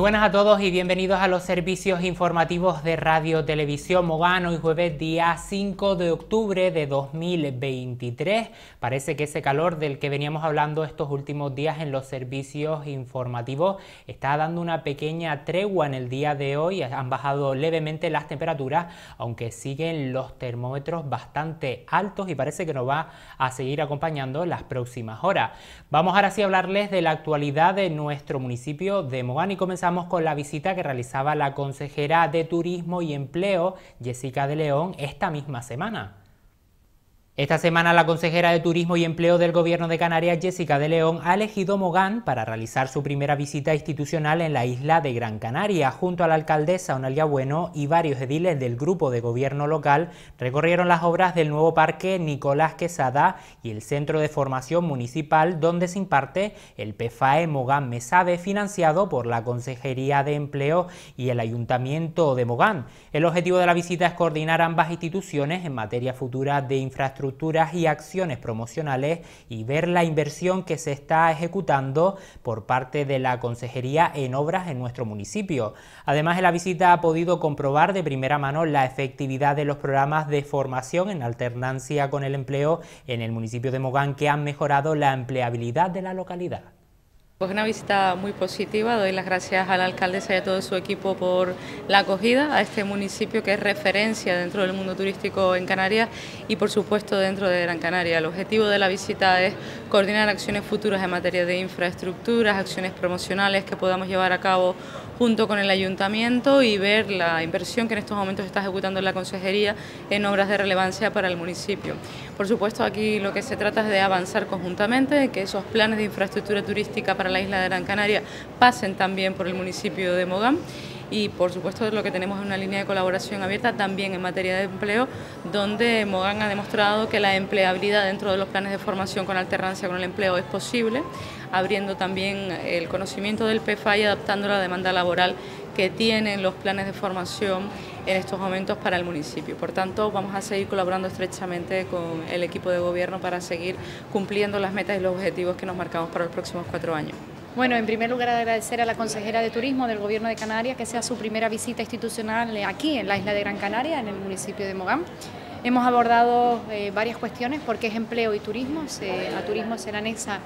buenas a todos y bienvenidos a los servicios informativos de Radio Televisión Mogano. Hoy jueves día 5 de octubre de 2023. Parece que ese calor del que veníamos hablando estos últimos días en los servicios informativos está dando una pequeña tregua en el día de hoy. Han bajado levemente las temperaturas, aunque siguen los termómetros bastante altos y parece que nos va a seguir acompañando las próximas horas. Vamos ahora sí a hablarles de la actualidad de nuestro municipio de Mogano y comenzamos con la visita que realizaba la consejera de Turismo y Empleo, Jessica de León, esta misma semana. Esta semana la consejera de Turismo y Empleo del Gobierno de Canarias, Jessica de León, ha elegido Mogán para realizar su primera visita institucional en la isla de Gran Canaria. Junto a la alcaldesa Onalia Bueno y varios ediles del grupo de gobierno local recorrieron las obras del nuevo parque Nicolás Quesada y el centro de formación municipal donde se imparte el PFAE Mogán Mesabe financiado por la Consejería de Empleo y el Ayuntamiento de Mogán. El objetivo de la visita es coordinar ambas instituciones en materia futura de infraestructura y acciones promocionales y ver la inversión que se está ejecutando por parte de la Consejería en obras en nuestro municipio. Además, en la visita ha podido comprobar de primera mano la efectividad de los programas de formación en alternancia con el empleo en el municipio de Mogán que han mejorado la empleabilidad de la localidad. Pues una visita muy positiva, doy las gracias a la alcaldesa y a todo su equipo por la acogida a este municipio que es referencia dentro del mundo turístico en Canarias y por supuesto dentro de Gran Canaria. El objetivo de la visita es coordinar acciones futuras en materia de infraestructuras, acciones promocionales que podamos llevar a cabo junto con el ayuntamiento y ver la inversión que en estos momentos está ejecutando la consejería en obras de relevancia para el municipio. Por supuesto, aquí lo que se trata es de avanzar conjuntamente, de que esos planes de infraestructura turística para la isla de Gran Canaria pasen también por el municipio de Mogán y por supuesto lo que tenemos es una línea de colaboración abierta también en materia de empleo, donde Mogán ha demostrado que la empleabilidad dentro de los planes de formación con alternancia con el empleo es posible abriendo también el conocimiento del PFA y adaptando la demanda laboral que tienen los planes de formación en estos momentos para el municipio. Por tanto, vamos a seguir colaborando estrechamente con el equipo de gobierno para seguir cumpliendo las metas y los objetivos que nos marcamos para los próximos cuatro años. Bueno, en primer lugar agradecer a la consejera de Turismo del Gobierno de Canarias que sea su primera visita institucional aquí en la isla de Gran Canaria, en el municipio de Mogán. Hemos abordado eh, varias cuestiones porque es empleo y turismo, a turismo se le anexa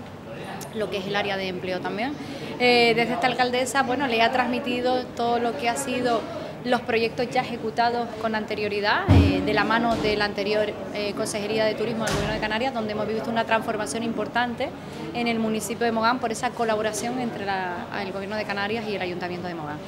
lo que es el área de empleo también. Eh, desde esta alcaldesa, bueno, le ha transmitido todo lo que ha sido los proyectos ya ejecutados con anterioridad, eh, de la mano de la anterior eh, Consejería de Turismo del Gobierno de Canarias, donde hemos visto una transformación importante en el municipio de Mogán por esa colaboración entre el Gobierno de Canarias y el Ayuntamiento de Mogán.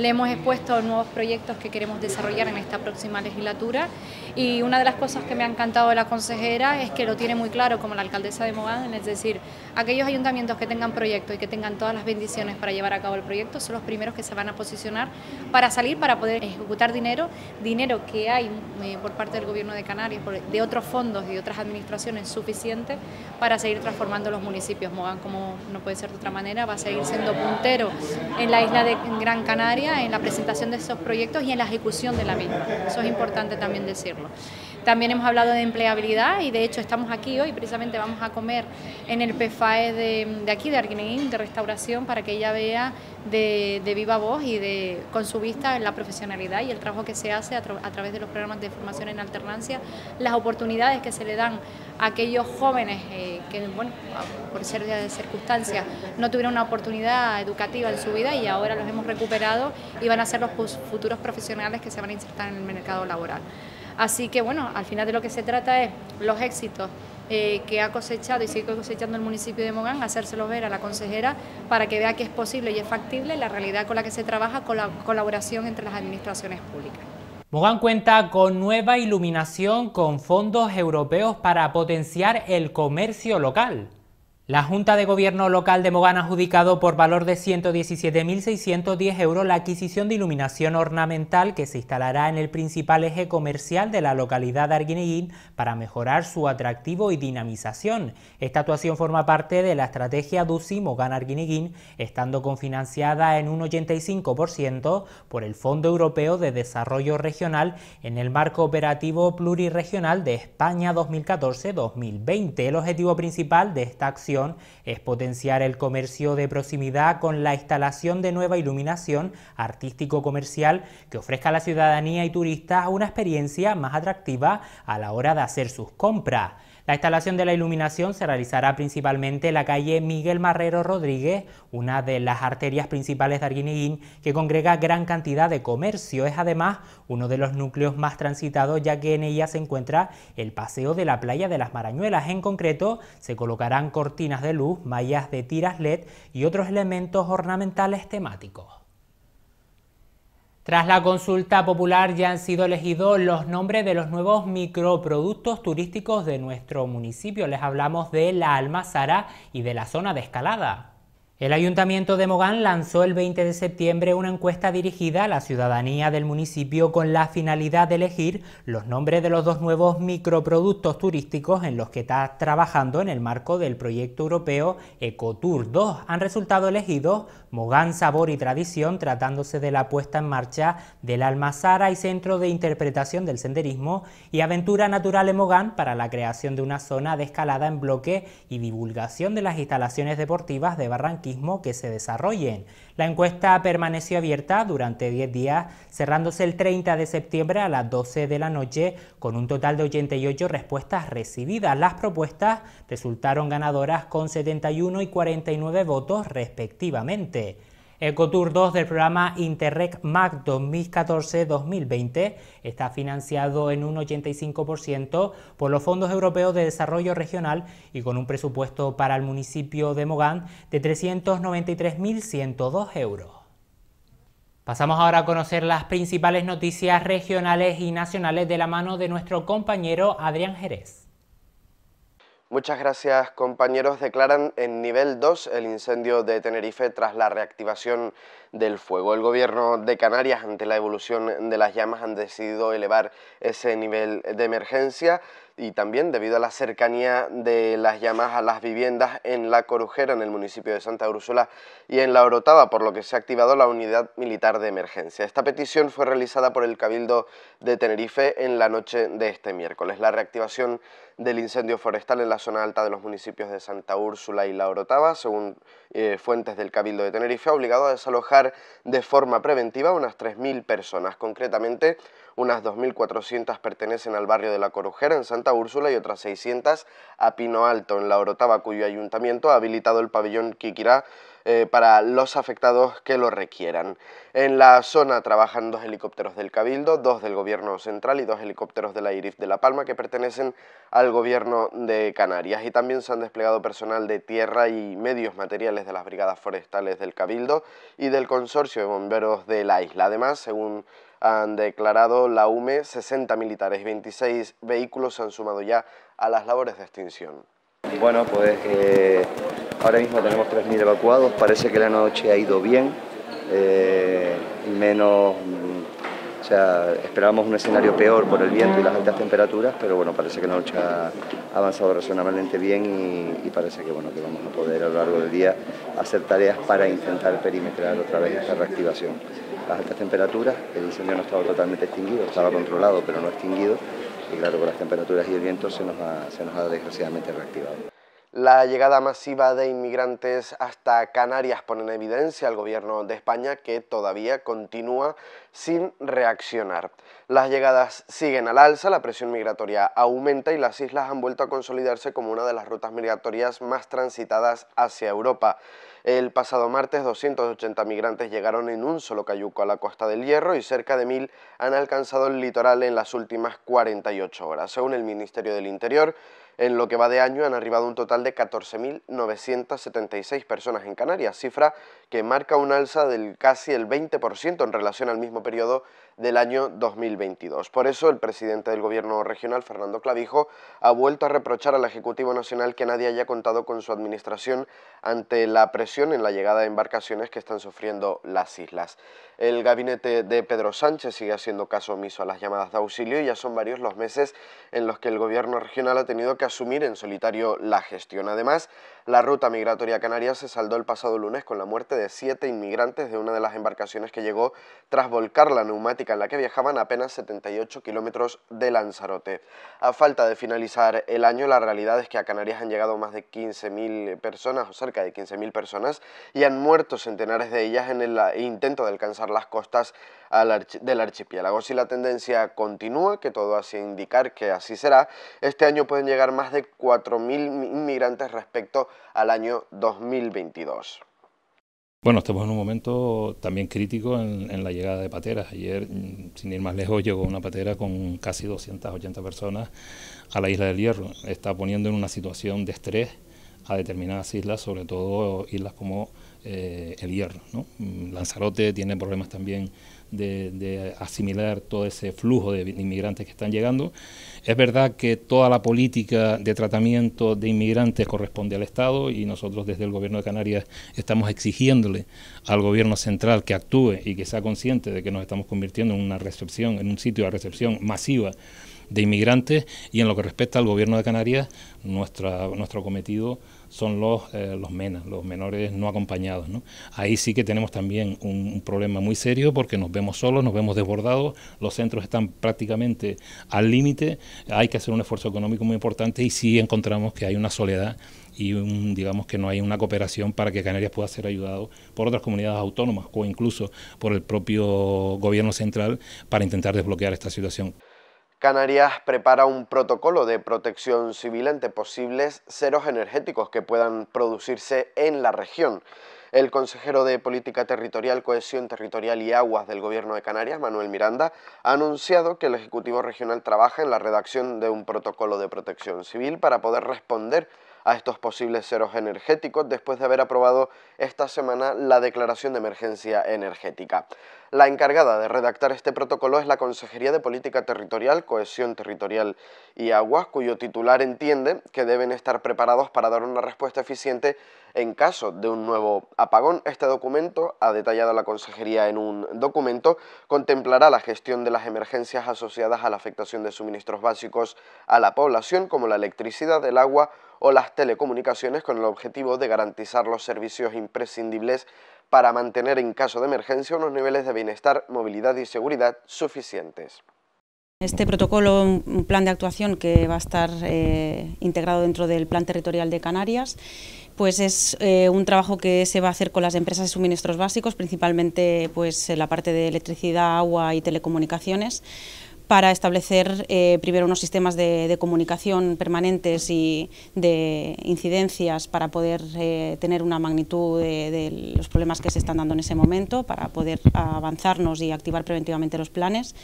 Le hemos expuesto nuevos proyectos que queremos desarrollar en esta próxima legislatura y una de las cosas que me ha encantado de la consejera es que lo tiene muy claro como la alcaldesa de Mogán, es decir, aquellos ayuntamientos que tengan proyectos y que tengan todas las bendiciones para llevar a cabo el proyecto son los primeros que se van a posicionar para salir, para poder ejecutar dinero, dinero que hay eh, por parte del gobierno de Canarias, de otros fondos y de otras administraciones suficiente para seguir transformando los municipios. Mogán, como no puede ser de otra manera, va a seguir siendo puntero en la isla de Gran Canaria en la presentación de esos proyectos y en la ejecución de la misma. Eso es importante también decirlo. También hemos hablado de empleabilidad y de hecho estamos aquí hoy, precisamente vamos a comer en el PFAE de, aquí, de Arguineín, de restauración, para que ella vea de, viva voz y con su vista la profesionalidad y el trabajo que se hace a, través de los programas de formación en alternancia, las oportunidades que se le dan a aquellos jóvenes eh, que, bueno, por de circunstancias, no tuvieron una oportunidad educativa en su vida y ahora los hemos recuperado y van a ser los futuros profesionales que se van a insertar en el mercado laboral. Así que bueno, al final de lo que se trata es los éxitos eh, que ha cosechado y sigue cosechando el municipio de Mogán, hacérselo ver a la consejera para que vea que es posible y es factible la realidad con la que se trabaja con la colaboración entre las administraciones públicas. Mogán cuenta con nueva iluminación con fondos europeos para potenciar el comercio local. La Junta de Gobierno Local de Mogán ha adjudicado por valor de 117.610 euros la adquisición de iluminación ornamental que se instalará en el principal eje comercial de la localidad de Arguineguín para mejorar su atractivo y dinamización. Esta actuación forma parte de la estrategia DUCI Mogán Arguineguín, estando confinanciada en un 85% por el Fondo Europeo de Desarrollo Regional en el marco operativo pluriregional de España 2014-2020. El objetivo principal de esta acción es potenciar el comercio de proximidad con la instalación de nueva iluminación artístico-comercial que ofrezca a la ciudadanía y turistas una experiencia más atractiva a la hora de hacer sus compras. La instalación de la iluminación se realizará principalmente en la calle Miguel Marrero Rodríguez, una de las arterias principales de Arguineguín, que congrega gran cantidad de comercio. Es además uno de los núcleos más transitados, ya que en ella se encuentra el paseo de la playa de las Marañuelas. En concreto, se colocarán cortinas de luz, mallas de tiras LED y otros elementos ornamentales temáticos. Tras la consulta popular ya han sido elegidos los nombres de los nuevos microproductos turísticos de nuestro municipio. Les hablamos de la Almazara y de la zona de escalada. El Ayuntamiento de Mogán lanzó el 20 de septiembre una encuesta dirigida a la ciudadanía del municipio con la finalidad de elegir los nombres de los dos nuevos microproductos turísticos en los que está trabajando en el marco del proyecto europeo Ecotour 2. Han resultado elegidos Mogán, Sabor y Tradición, tratándose de la puesta en marcha del Almazara y Centro de Interpretación del Senderismo, y Aventura Natural en Mogán para la creación de una zona de escalada en bloque y divulgación de las instalaciones deportivas de barranquismo que se desarrollen. La encuesta permaneció abierta durante 10 días, cerrándose el 30 de septiembre a las 12 de la noche, con un total de 88 respuestas recibidas. Las propuestas resultaron ganadoras con 71 y 49 votos respectivamente. El EcoTour 2 del programa Interreg MAC 2014-2020 está financiado en un 85% por los fondos europeos de desarrollo regional y con un presupuesto para el municipio de Mogán de 393.102 euros. Pasamos ahora a conocer las principales noticias regionales y nacionales de la mano de nuestro compañero Adrián Jerez. Muchas gracias compañeros. Declaran en nivel 2 el incendio de Tenerife tras la reactivación del fuego. El gobierno de Canarias, ante la evolución de las llamas, han decidido elevar ese nivel de emergencia y también debido a la cercanía de las llamas a las viviendas en La Corujera, en el municipio de Santa Úrsula y en La Orotava, por lo que se ha activado la unidad militar de emergencia. Esta petición fue realizada por el Cabildo de Tenerife en la noche de este miércoles. La reactivación del incendio forestal en la zona alta de los municipios de Santa Úrsula y La Orotava, según eh, fuentes del Cabildo de Tenerife, ha obligado a desalojar de forma preventiva unas 3.000 personas. Concretamente, unas 2.400 pertenecen al barrio de La Corujera en Santa Úrsula y otras 600 a Pino Alto en La Orotava, cuyo ayuntamiento ha habilitado el pabellón Kikirá eh, para los afectados que lo requieran. En la zona trabajan dos helicópteros del Cabildo, dos del Gobierno Central y dos helicópteros de la IRIF de La Palma que pertenecen al Gobierno de Canarias. Y también se han desplegado personal de tierra y medios materiales de las brigadas forestales del Cabildo y del Consorcio de Bomberos de la isla. Además, según han declarado la UME, 60 militares y 26 vehículos se han sumado ya a las labores de extinción. Bueno, pues eh, Ahora mismo tenemos 3.000 evacuados, parece que la noche ha ido bien, eh, menos, mm, o sea, esperábamos un escenario peor por el viento y las altas temperaturas, pero bueno, parece que la noche ha avanzado razonablemente bien y, parece que, bueno, que vamos a poder a lo largo del día hacer tareas para intentar perimetrar otra vez esta reactivación. Las altas temperaturas, el incendio no estaba totalmente extinguido, estaba controlado pero no extinguido, y claro, con las temperaturas y el viento se nos ha, se nos ha desgraciadamente reactivado. La llegada masiva de inmigrantes hasta Canarias pone en evidencia al gobierno de España que todavía continúa sin reaccionar. Las llegadas siguen al alza, la presión migratoria aumenta y las islas han vuelto a consolidarse como una de las rutas migratorias más transitadas hacia Europa. El pasado martes 280 migrantes llegaron en un solo cayuco a la costa del Hierro y cerca de 1.000 han alcanzado el litoral en las últimas 48 horas. Según el Ministerio del Interior, en lo que va de año han arribado un total de 14.976 personas en Canarias, cifra que marca un alza del casi el 20% en relación al mismo periodo del año 2022. Por eso el presidente del Gobierno regional, Fernando Clavijo, ha vuelto a reprochar al Ejecutivo Nacional que nadie haya contado con su administración ante la presión en la llegada de embarcaciones que están sufriendo las islas. El gabinete de Pedro Sánchez sigue haciendo caso omiso a las llamadas de auxilio y ya son varios los meses en los que el Gobierno regional ha tenido que asumir en solitario la gestión. Además, la ruta migratoria Canarias se saldó el pasado lunes con la muerte de siete inmigrantes de una de las embarcaciones que llegó tras volcar la neumática en la que viajaban apenas 78 kilómetros de Lanzarote. A falta de finalizar el año, la realidad es que a Canarias han llegado más de 15.000 personas o cerca de 15.000 personas y han muerto centenares de ellas en el intento de alcanzar las costas del archipiélago. Si la tendencia continúa, que todo hace indicar que así será, este año pueden llegar más de 4.000 inmigrantes respecto a al año 2022. Bueno, estamos en un momento también crítico en, la llegada de pateras. Ayer, mm, sin ir más lejos, llegó una patera con casi 280 personas a la isla del Hierro. Está poniendo en una situación de estrés a determinadas islas, sobre todo islas como eh, el Hierro. ¿no? Mm, Lanzarote tiene problemas también de, asimilar todo ese flujo de inmigrantes que están llegando. Es verdad que toda la política de tratamiento de inmigrantes corresponde al Estado y nosotros desde el Gobierno de Canarias estamos exigiéndole al Gobierno central que actúe y que sea consciente de que nos estamos convirtiendo en una recepción, en un sitio de recepción masiva de inmigrantes y en lo que respecta al Gobierno de Canarias, nuestro cometido son los, eh, los MENA, los menores no acompañados. Ahí sí que tenemos también un, problema muy serio porque nos vemos solos, nos vemos desbordados, los centros están prácticamente al límite, hay que hacer un esfuerzo económico muy importante y sí encontramos que hay una soledad y un, digamos que no hay una cooperación para que Canarias pueda ser ayudado por otras comunidades autónomas o incluso por el propio gobierno central para intentar desbloquear esta situación. Canarias prepara un protocolo de protección civil ante posibles ceros energéticos que puedan producirse en la región. El consejero de Política Territorial, Cohesión Territorial y Aguas del Gobierno de Canarias, Manuel Miranda, ha anunciado que el Ejecutivo Regional trabaja en la redacción de un protocolo de protección civil para poder responder a estos posibles ceros energéticos después de haber aprobado esta semana la declaración de emergencia energética. La encargada de redactar este protocolo es la Consejería de Política Territorial, Cohesión Territorial y Aguas, cuyo titular entiende que deben estar preparados para dar una respuesta eficiente en caso de un nuevo apagón. Este documento, ha detallado la Consejería en un documento, contemplará la gestión de las emergencias asociadas a la afectación de suministros básicos a la población, como la electricidad, el agua o las telecomunicaciones, con el objetivo de garantizar los servicios imprescindibles para mantener en caso de emergencia unos niveles de bienestar, movilidad y seguridad suficientes. Este protocolo, un plan de actuación que va a estar eh, integrado dentro del Plan Territorial de Canarias, pues es eh, un trabajo que se va a hacer con las empresas de suministros básicos, principalmente pues, la parte de electricidad, agua y telecomunicaciones, para establecer eh, primero unos sistemas de, comunicación permanentes y de incidencias para poder eh, tener una magnitud de, los problemas que se están dando en ese momento, para poder avanzarnos y activar preventivamente los planes.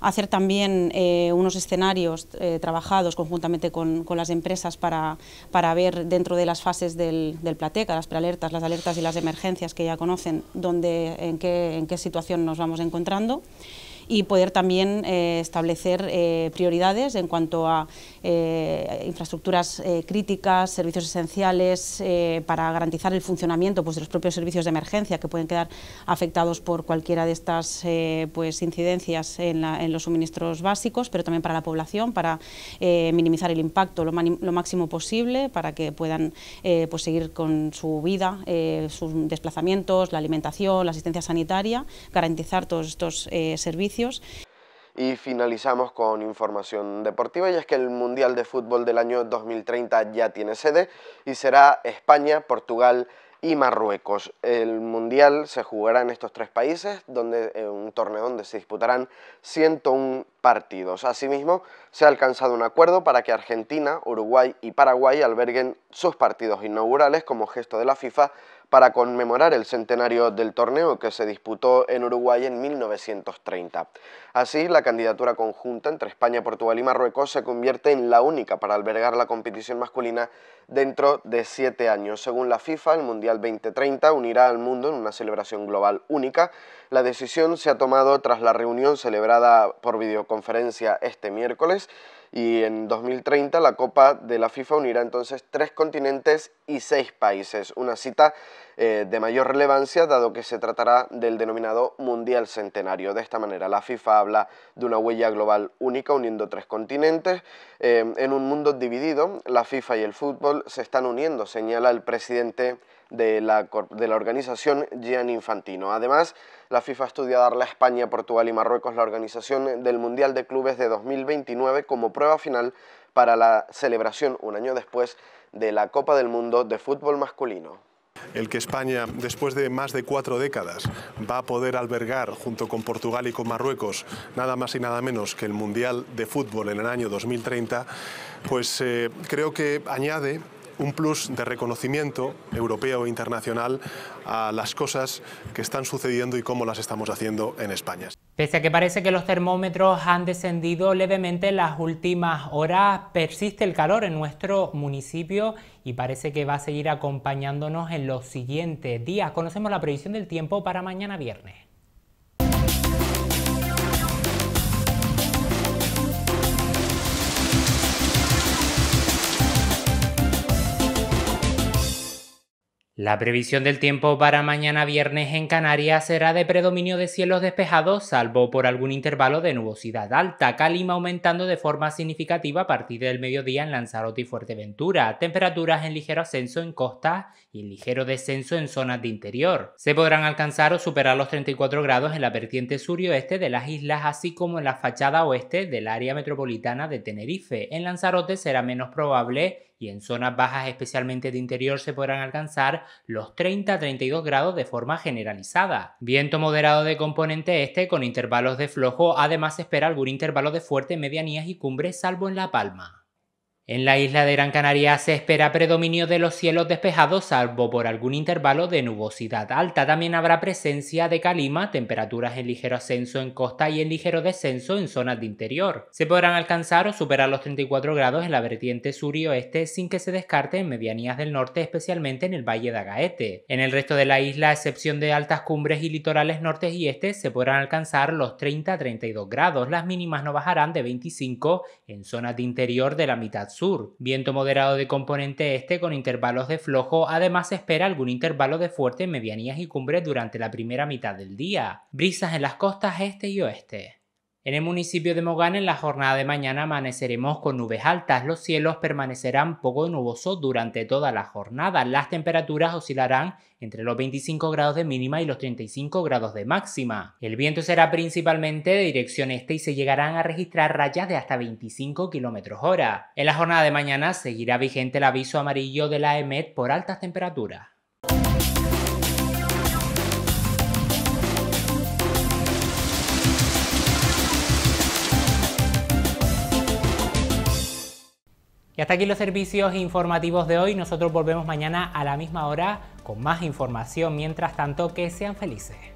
Hacer también eh, unos escenarios trabajados conjuntamente con, las empresas para, para, ver dentro de las fases del, del Plateca, las prealertas, las alertas y las emergencias que ya conocen, dónde, en, qué, en qué situación nos vamos encontrando y poder también eh, establecer eh, prioridades en cuanto a eh, infraestructuras críticas, servicios esenciales, para garantizar el funcionamiento pues, de los propios servicios de emergencia que pueden quedar afectados por cualquiera de estas pues, incidencias en, los suministros básicos, pero también para la población, para minimizar el impacto lo, máximo posible, para que puedan pues, seguir con su vida, sus desplazamientos, la alimentación, la asistencia sanitaria, garantizar todos estos servicios y finalizamos con información deportiva y es que el Mundial de Fútbol del año 2030 ya tiene sede y será España, Portugal y Marruecos. El Mundial se jugará en estos tres países, donde, en eh, un torneo donde se disputarán 101 partidos. Asimismo, se ha alcanzado un acuerdo para que Argentina, Uruguay y Paraguay alberguen sus partidos inaugurales como gesto de la FIFA para conmemorar el centenario del torneo que se disputó en Uruguay en 1930. Así, la candidatura conjunta entre España, Portugal y Marruecos se convierte en la única para albergar la competición masculina dentro de siete años. Según la FIFA, el Mundial 2030 unirá al mundo en una celebración global única. La decisión se ha tomado tras la reunión celebrada por videoconferencia este miércoles y en 2030 la Copa de la FIFA unirá entonces tres continentes y seis países, una cita eh, de mayor relevancia dado que se tratará del denominado Mundial Centenario. De esta manera la FIFA habla de una huella global única uniendo tres continentes. Eh, en un mundo dividido, la FIFA y el fútbol se están uniendo, señala el presidente de la, de la organización Gian Infantino. Además, la FIFA estudia darle a España, Portugal y Marruecos la organización del Mundial de Clubes de 2029 como prueba final para la celebración un año después de la Copa del Mundo de Fútbol Masculino. El que España, después de más de cuatro décadas, va a poder albergar, junto con Portugal y con Marruecos, nada más y nada menos que el Mundial de Fútbol en el año 2030, pues eh, creo que añade un plus de reconocimiento europeo e internacional a las cosas que están sucediendo y cómo las estamos haciendo en España. Pese a que parece que los termómetros han descendido levemente en las últimas horas, persiste el calor en nuestro municipio y parece que va a seguir acompañándonos en los siguientes días. Conocemos la previsión del tiempo para mañana viernes. La previsión del tiempo para mañana viernes en Canarias será de predominio de cielos despejados, salvo por algún intervalo de nubosidad alta, calima aumentando de forma significativa a partir del mediodía en Lanzarote y Fuerteventura, temperaturas en ligero ascenso en costas y ligero descenso en zonas de interior. Se podrán alcanzar o superar los 34 grados en la vertiente sur y oeste de las islas, así como en la fachada oeste del área metropolitana de Tenerife. En Lanzarote será menos probable y en zonas bajas especialmente de interior se podrán alcanzar los 30-32 grados de forma generalizada. Viento moderado de componente este con intervalos de flojo, además se espera algún intervalo de fuerte medianías y cumbres salvo en La Palma. En la isla de Gran Canaria se espera predominio de los cielos despejados salvo por algún intervalo de nubosidad alta. También habrá presencia de calima, temperaturas en ligero ascenso en costa y en ligero descenso en zonas de interior. Se podrán alcanzar o superar los 34 grados en la vertiente sur y oeste sin que se descarte en medianías del norte, especialmente en el valle de Agaete. En el resto de la isla, a excepción de altas cumbres y litorales norte y este, se podrán alcanzar los 30-32 grados. Las mínimas no bajarán de 25 en zonas de interior de la mitad sur, viento moderado de componente este con intervalos de flojo, además espera algún intervalo de fuerte en medianías y cumbres durante la primera mitad del día, brisas en las costas este y oeste. En el municipio de Mogán, en la jornada de mañana amaneceremos con nubes altas. Los cielos permanecerán poco nubosos durante toda la jornada. Las temperaturas oscilarán entre los 25 grados de mínima y los 35 grados de máxima. El viento será principalmente de dirección este y se llegarán a registrar rayas de hasta 25 kilómetros hora. En la jornada de mañana seguirá vigente el aviso amarillo de la EMET por altas temperaturas. Y hasta aquí los servicios informativos de hoy. Nosotros volvemos mañana a la misma hora con más información. Mientras tanto, que sean felices.